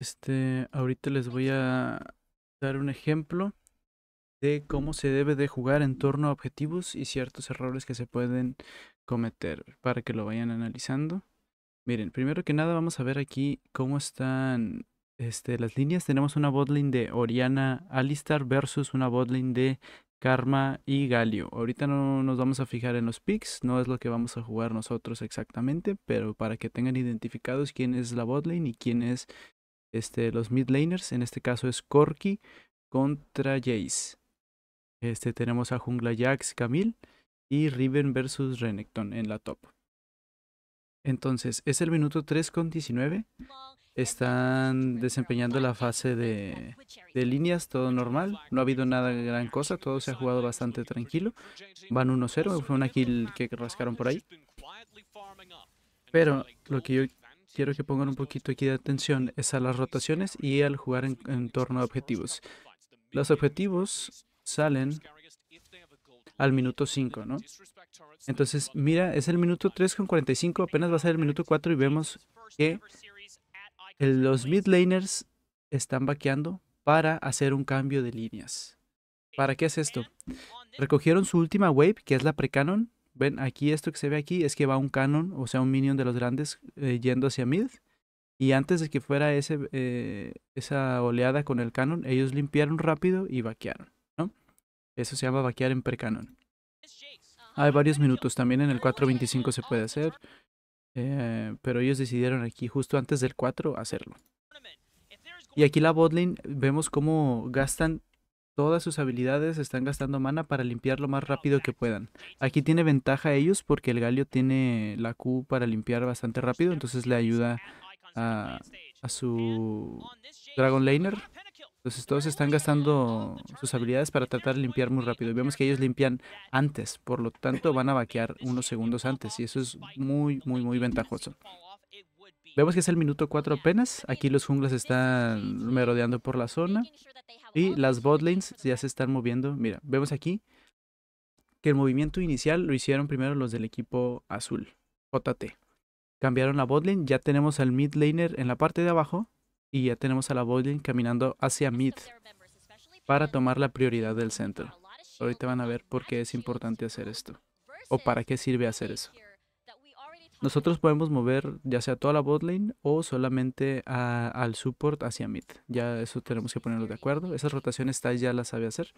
Este, ahorita les voy a dar un ejemplo de cómo se debe de jugar en torno a objetivos y ciertos errores que se pueden cometer para que lo vayan analizando. Miren, primero que nada vamos a ver aquí cómo están este, las líneas. Tenemos una botlane de Oriana Alistar versus una botlane de Karma y Galio. Ahorita no nos vamos a fijar en los picks, no es lo que vamos a jugar nosotros exactamente, pero para que tengan identificados quién es la botlane y quién es este, los mid laners. En este caso es Corky contra Jace. Este, tenemos a Jungla Jax, Camille y Riven versus Renekton en la top. Entonces, es el minuto 3 con 19. Están desempeñando la fase de, de, líneas, todo normal. No ha habido nada gran cosa, todo se ha jugado bastante tranquilo. Van 1-0, fue una kill que rascaron por ahí. Pero lo que yo quiero que pongan un poquito aquí de atención es a las rotaciones y al jugar en, torno a objetivos. Los objetivos salen al minuto 5, ¿no? Entonces, mira, es el minuto 3 con 45, apenas va a ser el minuto 4 y vemos que los mid laners están vaqueando para hacer un cambio de líneas. ¿Para qué es esto? Recogieron su última wave, que es la Precanon, ven, aquí esto que se ve aquí es que va un canon, o sea, un minion de los grandes eh, yendo hacia mid. Y antes de que fuera ese, eh, esa oleada con el canon, ellos limpiaron rápido y vaquearon, ¿no? Eso se llama vaquear en precanon. Hay varios minutos, también en el 4.25 se puede hacer. Eh, pero ellos decidieron aquí, justo antes del 4, hacerlo. Y aquí la botlane, vemos cómo gastan Todas sus habilidades están gastando mana para limpiar lo más rápido que puedan. Aquí tiene ventaja ellos porque el Galio tiene la Q para limpiar bastante rápido, entonces le ayuda a, su Dragon Laner. Entonces todos están gastando sus habilidades para tratar de limpiar muy rápido. vemos que ellos limpian antes, por lo tanto van a vaquear unos segundos antes. Y eso es muy, muy, muy ventajoso. Vemos que es el minuto 4 apenas. Aquí los junglas están merodeando por la zona. Y las botlanes ya se están moviendo. Mira, vemos aquí que el movimiento inicial lo hicieron primero los del equipo azul, JT. Cambiaron la botling ya tenemos al mid laner en la parte de abajo y ya tenemos a la botlane caminando hacia mid para tomar la prioridad del centro. Ahorita van a ver por qué es importante hacer esto o para qué sirve hacer eso. Nosotros podemos mover ya sea toda la botlane o solamente al support hacia mid. Ya eso tenemos que ponerlo de acuerdo. Esas rotaciones Tai ya las sabe hacer.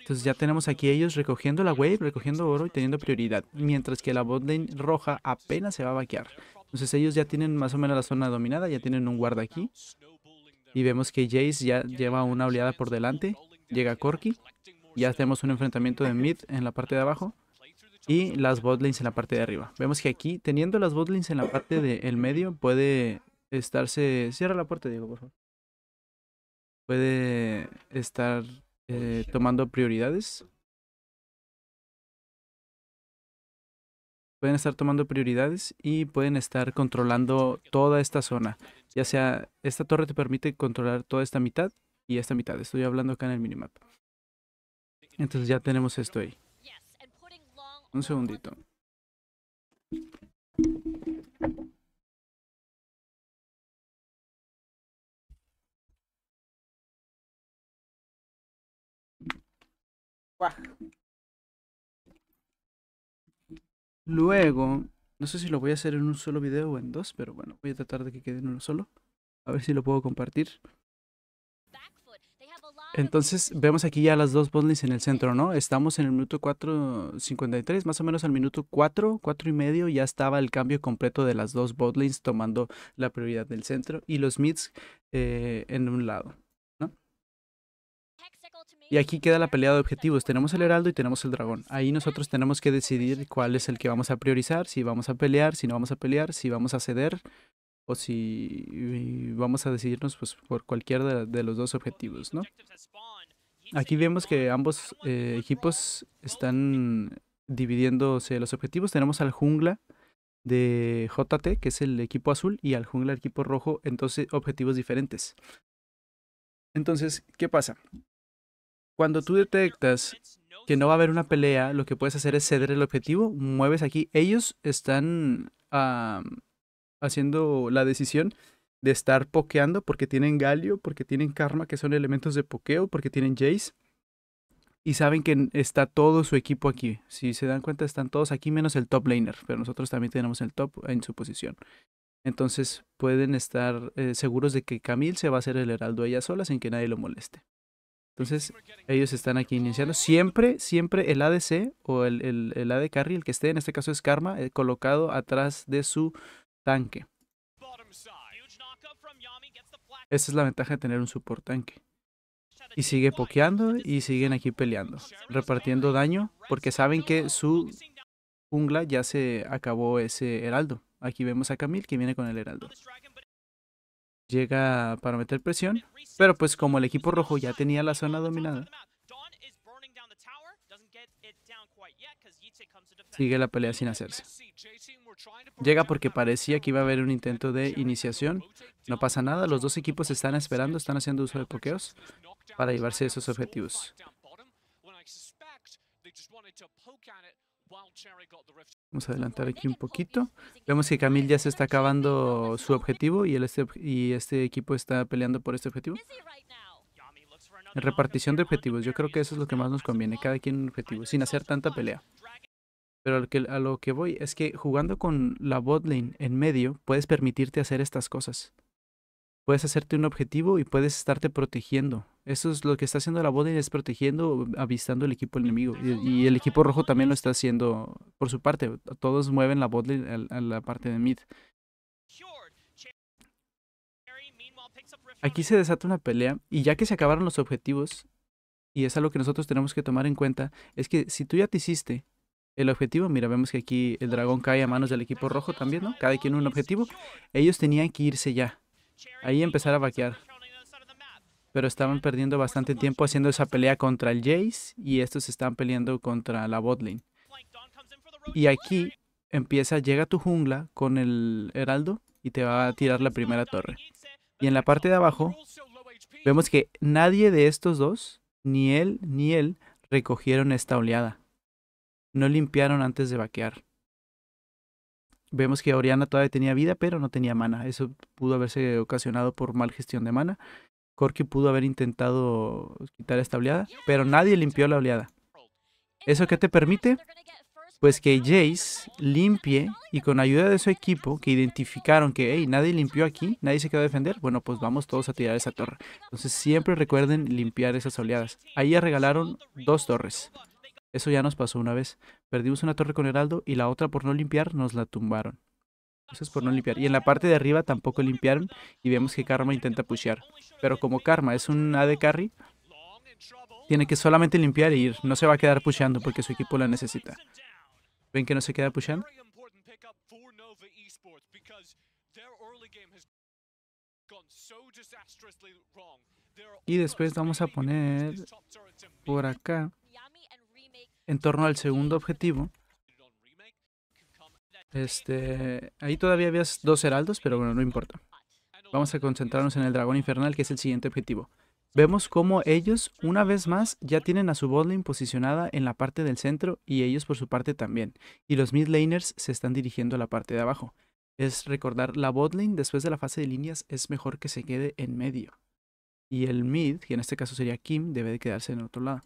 Entonces ya tenemos aquí ellos recogiendo la wave, recogiendo oro y teniendo prioridad. Mientras que la botlane roja apenas se va a vaquear. Entonces ellos ya tienen más o menos la zona dominada, ya tienen un guarda aquí. Y vemos que Jace ya lleva una oleada por delante. Llega Corky. Ya hacemos un enfrentamiento de mid en la parte de abajo y las botlings en la parte de arriba. Vemos que aquí, teniendo las botlanes en la parte del medio, puede estarse... Cierra la puerta, Diego, por favor. Puede estar eh, tomando prioridades. Pueden estar tomando prioridades y pueden estar controlando toda esta zona. Ya sea, esta torre te permite controlar toda esta mitad y esta mitad. Estoy hablando acá en el minimap. Entonces ya tenemos esto ahí. Un segundito. Luego, no sé si lo voy a hacer en un solo video o en dos, pero bueno, voy a tratar de que quede en uno solo. A ver si lo puedo compartir. Entonces vemos aquí ya las dos botlines en el centro, ¿no? Estamos en el minuto 4.53, más o menos al minuto 4, 4 y medio ya estaba el cambio completo de las dos botlines tomando la prioridad del centro y los mids eh, en un lado, ¿no? Y aquí queda la pelea de objetivos, tenemos el heraldo y tenemos el dragón. Ahí nosotros tenemos que decidir cuál es el que vamos a priorizar, si vamos a pelear, si no vamos a pelear, si vamos a ceder o si vamos a decidirnos pues, por cualquiera de, los dos objetivos, ¿no? Aquí vemos que ambos eh, equipos están dividiéndose los objetivos. Tenemos al jungla de JT, que es el equipo azul, y al jungla del equipo rojo, entonces eh, objetivos diferentes. Entonces, ¿qué pasa? Cuando tú detectas que no va a haber una pelea, lo que puedes hacer es ceder el objetivo, mueves aquí. Ellos están haciendo la decisión de estar pokeando porque tienen Galio, porque tienen Karma, que son elementos de pokeo, porque tienen Jace. Y saben que está todo su equipo aquí. Si se dan cuenta, están todos aquí menos el top laner. Pero nosotros también tenemos el top en su posición. Entonces pueden estar eh, seguros de que Camille se va a hacer el heraldo ella sola sin que nadie lo moleste. Entonces ellos están aquí iniciando. Siempre, siempre el ADC o el, el, el AD carry, el que esté, en este caso es Karma, eh, colocado atrás de su tanque. Esa es la ventaja de tener un support tanque. Y sigue pokeando y siguen aquí peleando, repartiendo daño, porque saben que su jungla ya se acabó ese heraldo. Aquí vemos a Camille que viene con el heraldo. Llega para meter presión, pero pues como el equipo rojo ya tenía la zona dominada, sigue la pelea sin hacerse. Llega porque parecía que iba a haber un intento de iniciación. No pasa nada, los dos equipos están esperando, están haciendo uso de pokeos para llevarse esos objetivos. Vamos a adelantar aquí un poquito. Vemos que Camille ya se está acabando su objetivo y, el este, y este equipo está peleando por este objetivo. repartición de objetivos, yo creo que eso es lo que más nos conviene, cada quien un objetivo, sin hacer tanta pelea. Pero a lo, que, voy es que jugando con la botlane en medio, puedes permitirte hacer estas cosas. Puedes hacerte un objetivo y puedes estarte protegiendo. Eso es lo que está haciendo la botlane, es protegiendo, avistando el equipo enemigo. Y, el equipo rojo también lo está haciendo por su parte. Todos mueven la botlane a, a la parte de mid. Aquí se desata una pelea y ya que se acabaron los objetivos, y es algo que nosotros tenemos que tomar en cuenta, es que si tú ya te hiciste el objetivo. Mira, vemos que aquí el dragón cae a manos del equipo rojo también, ¿no? Cada quien un objetivo. Ellos tenían que irse ya. Ahí empezar a vaquear. Pero estaban perdiendo bastante tiempo haciendo esa pelea contra el Jace. Y estos están peleando contra la botlane. Y aquí empieza, llega tu jungla con el heraldo y te va a tirar la primera torre. Y en la parte de abajo vemos que nadie de estos dos, ni él ni él, recogieron esta oleada no limpiaron antes de vaquear. Vemos que Oriana todavía tenía vida, pero no tenía mana. Eso pudo haberse ocasionado por mal gestión de mana. Corky pudo haber intentado quitar esta oleada, pero nadie limpió la oleada. ¿Eso qué te permite? Pues que Jace limpie y con ayuda de su equipo, que identificaron que hey, nadie limpió aquí, nadie se quedó a defender, bueno, pues vamos todos a tirar esa torre. Entonces siempre recuerden limpiar esas oleadas. Ahí ya regalaron dos torres. Eso ya nos pasó una vez. Perdimos una torre con Heraldo y la otra por no limpiar nos la tumbaron. Eso es por no limpiar. Y en la parte de arriba tampoco limpiaron y vemos que Karma intenta pushear. Pero como Karma es un de carry, tiene que solamente limpiar e ir. No se va a quedar pusheando porque su equipo la necesita. ¿Ven que no se queda pusheando? Y después vamos a poner por acá en torno al segundo objetivo. Este, ahí todavía había dos heraldos, pero bueno, no importa. Vamos a concentrarnos en el dragón infernal, que es el siguiente objetivo. Vemos cómo ellos, una vez más, ya tienen a su botlane posicionada en la parte del centro y ellos por su parte también. Y los mid laners se están dirigiendo a la parte de abajo. Es recordar, la botling, después de la fase de líneas es mejor que se quede en medio. Y el mid, que en este caso sería Kim, debe de quedarse en el otro lado.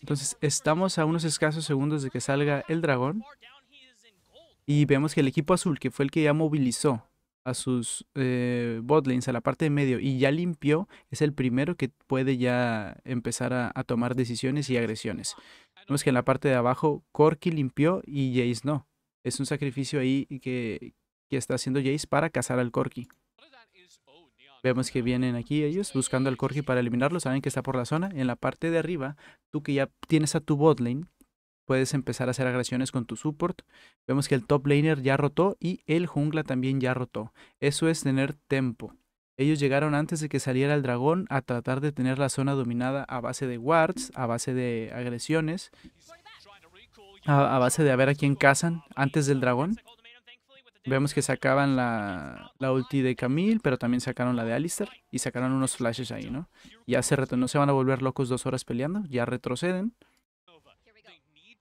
Entonces estamos a unos escasos segundos de que salga el dragón. Y vemos que el equipo azul, que fue el que ya movilizó a sus eh, a la parte de medio y ya limpió, es el primero que puede ya empezar a, tomar decisiones y agresiones. Vemos que en la parte de abajo Corky limpió y Jace no. Es un sacrificio ahí que, que está haciendo Jace para cazar al Corky. Vemos que vienen aquí ellos buscando al corgi para eliminarlo. Saben que está por la zona. En la parte de arriba, tú que ya tienes a tu botlane, puedes empezar a hacer agresiones con tu support. Vemos que el top laner ya rotó y el jungla también ya rotó. Eso es tener tempo. Ellos llegaron antes de que saliera el dragón a tratar de tener la zona dominada a base de wards, a base de agresiones, a, a base de a ver a quién cazan antes del dragón. Vemos que sacaban la, la ulti de Camille, pero también sacaron la de Alistair y sacaron unos flashes ahí, ¿no? Ya se no se van a volver locos dos horas peleando, ya retroceden.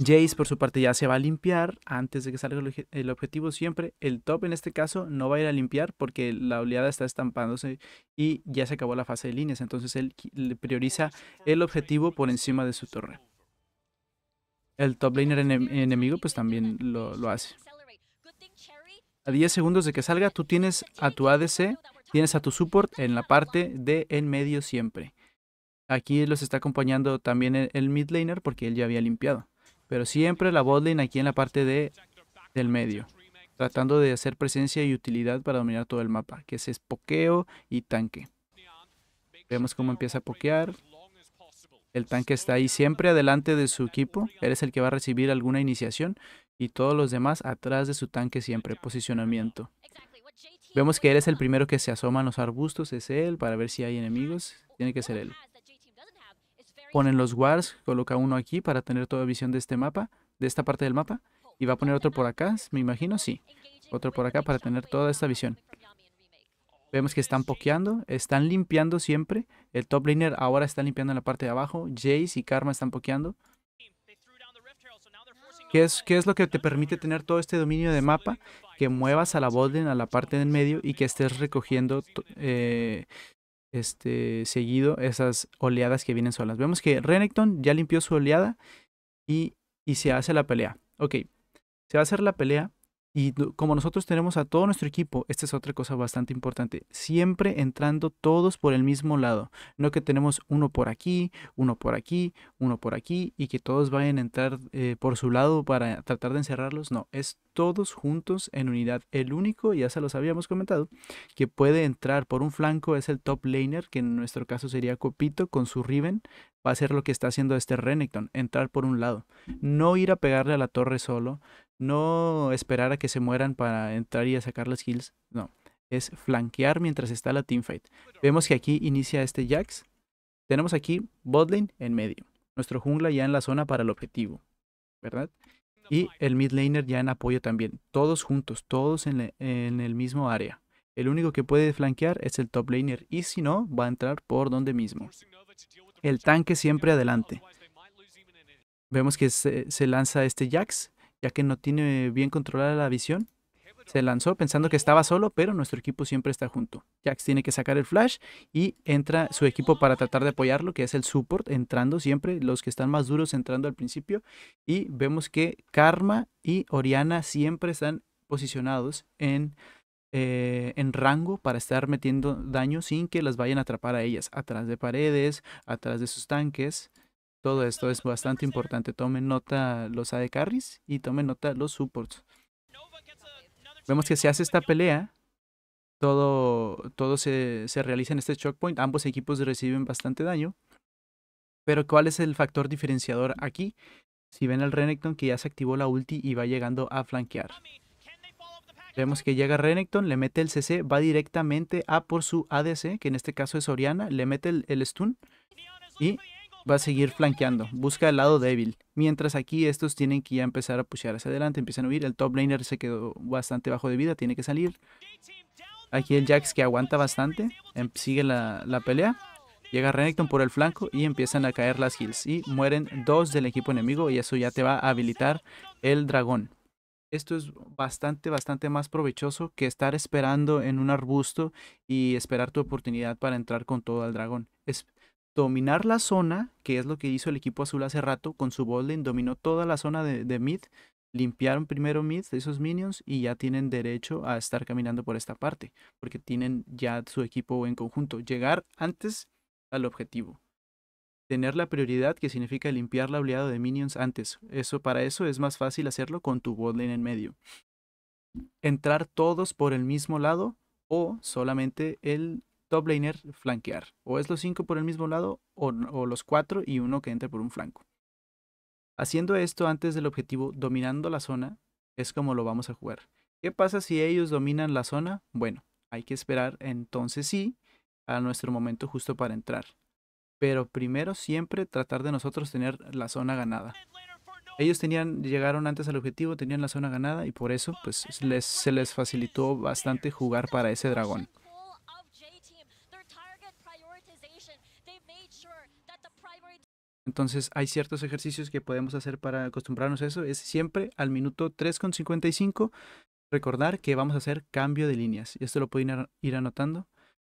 Jace, por su parte, ya se va a limpiar antes de que salga el objetivo siempre. El top, en este caso, no va a ir a limpiar porque la oleada está estampándose y ya se acabó la fase de líneas. Entonces, él prioriza el objetivo por encima de su torre. El top laner enemigo, pues, también lo, lo hace a 10 segundos de que salga, tú tienes a tu ADC, tienes a tu support en la parte de en medio siempre. Aquí los está acompañando también el, midlaner, mid laner porque él ya había limpiado. Pero siempre la botlane aquí en la parte de, del medio. Tratando de hacer presencia y utilidad para dominar todo el mapa. Que es pokeo y tanque. Vemos cómo empieza a pokear. El tanque está ahí siempre adelante de su equipo. Eres el que va a recibir alguna iniciación y todos los demás atrás de su tanque siempre, posicionamiento. Vemos que él es el primero que se asoma en los arbustos, es él, para ver si hay enemigos, tiene que ser él. Ponen los guards, coloca uno aquí para tener toda visión de este mapa, de esta parte del mapa, y va a poner otro por acá, me imagino, sí. Otro por acá para tener toda esta visión. Vemos que están pokeando, están limpiando siempre. El top laner ahora está limpiando en la parte de abajo. Jace y Karma están pokeando. ¿Qué es, lo que te permite tener todo este dominio de mapa? Que muevas a la Bolden, a la parte del medio y que estés recogiendo eh, este, seguido esas oleadas que vienen solas. Vemos que Renekton ya limpió su oleada y se hace la pelea. Ok, se va a hacer la pelea y como nosotros tenemos a todo nuestro equipo, esta es otra cosa bastante importante. Siempre entrando todos por el mismo lado. No que tenemos uno por aquí, uno por aquí, uno por aquí y que todos vayan a entrar eh, por su lado para tratar de encerrarlos. No, es todos juntos en unidad. El único, ya se los habíamos comentado, que puede entrar por un flanco es el top laner, que en nuestro caso sería Copito con su Riven. Va a ser lo que está haciendo este Renekton, entrar por un lado. No ir a pegarle a la torre solo, no esperar a que se mueran para entrar y a sacar las kills, no, es flanquear mientras está la teamfight. Vemos que aquí inicia este Jax, tenemos aquí botlane en medio, nuestro jungla ya en la zona para el objetivo, ¿verdad? Y el mid laner ya en apoyo también, todos juntos, todos en, el mismo área. El único que puede flanquear es el top laner y si no, va a entrar por donde mismo. El tanque siempre adelante. Vemos que se lanza este Jax, ya que no tiene bien controlada la visión. Se lanzó pensando que estaba solo, pero nuestro equipo siempre está junto. Jax tiene que sacar el flash y entra su equipo para tratar de apoyarlo, que es el support, entrando siempre, los que están más duros entrando al principio. Y vemos que Karma y Oriana siempre están posicionados en, eh, en rango para estar metiendo daño sin que las vayan a atrapar a ellas, atrás de paredes, atrás de sus tanques. Todo esto es bastante importante. Tomen nota los AD carries y tomen nota los supports. Vemos que se hace esta pelea. Todo, todo se, realiza en este shock point. Ambos equipos reciben bastante daño. Pero ¿cuál es el factor diferenciador aquí? Si ven al Renekton que ya se activó la ulti y va llegando a flanquear. Vemos que llega Renekton, le mete el CC, va directamente a por su ADC, que en este caso es Oriana, le mete el stun y va a seguir flanqueando, busca el lado débil. Mientras aquí estos tienen que ya empezar a pushear hacia adelante, empiezan a huir. El top laner se quedó bastante bajo de vida, tiene que salir. Aquí el Jax que aguanta bastante, em, sigue la, pelea. Llega Renekton por el flanco y empiezan a caer las heals. Y mueren dos del equipo enemigo y eso ya te va a habilitar el dragón. Esto es bastante, bastante más provechoso que estar esperando en un arbusto y esperar tu oportunidad para entrar con todo al dragón. Es dominar la zona, que es lo que hizo el equipo azul hace rato, con su lane, dominó toda la zona de, mid, limpiaron primero mid de esos minions y ya tienen derecho a estar caminando por esta parte, porque tienen ya su equipo en conjunto, llegar antes al objetivo. Tener la prioridad que significa limpiar la oleada de minions antes. Eso para eso es más fácil hacerlo con tu botlane en medio. Entrar todos por el mismo lado o solamente el top laner flanquear. O es los cinco por el mismo lado o, los cuatro y uno que entre por un flanco. Haciendo esto antes del objetivo, dominando la zona, es como lo vamos a jugar. ¿Qué pasa si ellos dominan la zona? Bueno, hay que esperar entonces sí a nuestro momento justo para entrar. Pero primero siempre tratar de nosotros tener la zona ganada. Ellos tenían, llegaron antes al objetivo, tenían la zona ganada y por eso pues les, se les facilitó bastante jugar para ese dragón. Entonces hay ciertos ejercicios que podemos hacer para acostumbrarnos a eso. Es siempre al minuto 3.55 recordar que vamos a hacer cambio de líneas. Y esto lo pueden ir anotando.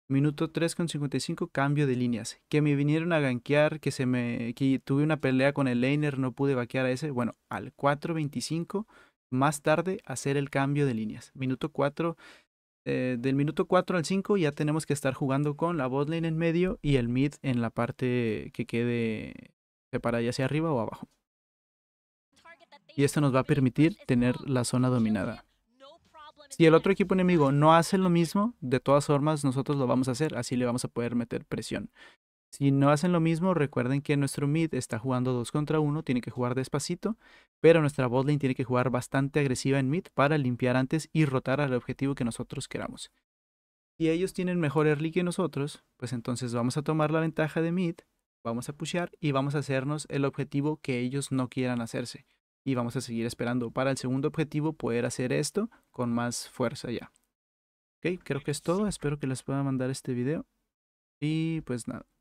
Minuto 3.55, cambio de líneas. Que me vinieron a ganquear, que se me. que tuve una pelea con el laner, no pude vaquear a ese. Bueno, al 4.25, más tarde, hacer el cambio de líneas. Minuto 4. Eh, del minuto 4 al 5 ya tenemos que estar jugando con la botlane en medio y el mid en la parte que quede se para ya hacia arriba o abajo. Y esto nos va a permitir tener la zona dominada. Si el otro equipo enemigo no hace lo mismo, de todas formas nosotros lo vamos a hacer, así le vamos a poder meter presión. Si no hacen lo mismo, recuerden que nuestro mid está jugando 2 contra 1, tiene que jugar despacito, pero nuestra botlane tiene que jugar bastante agresiva en mid para limpiar antes y rotar al objetivo que nosotros queramos. Si ellos tienen mejor early que nosotros, pues entonces vamos a tomar la ventaja de mid vamos a pushear y vamos a hacernos el objetivo que ellos no quieran hacerse. Y vamos a seguir esperando para el segundo objetivo poder hacer esto con más fuerza ya. Ok, creo que es todo. Espero que les pueda mandar este video. Y pues nada.